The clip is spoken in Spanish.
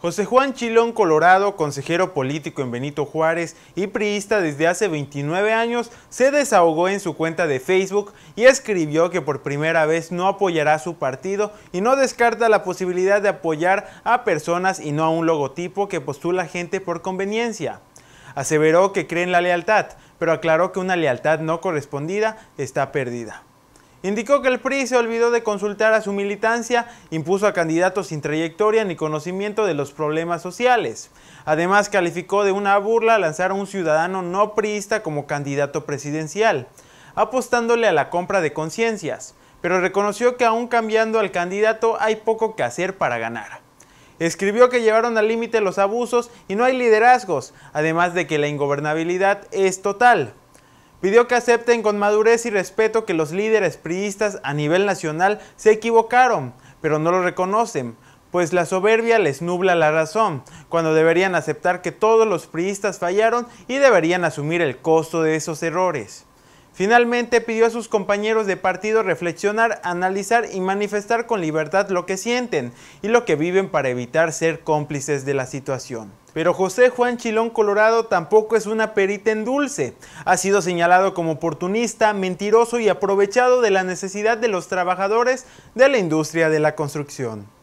José Juan Chilón Colorado, consejero político en Benito Juárez y priista desde hace 29 años, se desahogó en su cuenta de Facebook y escribió que por primera vez no apoyará a su partido y no descarta la posibilidad de apoyar a personas y no a un logotipo que postula gente por conveniencia. Aseveró que cree en la lealtad, pero aclaró que una lealtad no correspondida está perdida. Indicó que el PRI se olvidó de consultar a su militancia, impuso a candidatos sin trayectoria ni conocimiento de los problemas sociales. Además, calificó de una burla lanzar a un ciudadano no priista como candidato presidencial, apostándole a la compra de conciencias, pero reconoció que aún cambiando al candidato hay poco que hacer para ganar. Escribió que llevaron al límite los abusos y no hay liderazgos, además de que la ingobernabilidad es total. Pidió que acepten con madurez y respeto que los líderes priistas a nivel nacional se equivocaron, pero no lo reconocen, pues la soberbia les nubla la razón, cuando deberían aceptar que todos los priistas fallaron y deberían asumir el costo de esos errores. Finalmente pidió a sus compañeros de partido reflexionar, analizar y manifestar con libertad lo que sienten y lo que viven para evitar ser cómplices de la situación. Pero José Juan Chilón Colorado tampoco es una perita en dulce. Ha sido señalado como oportunista, mentiroso y aprovechado de la necesidad de los trabajadores de la industria de la construcción.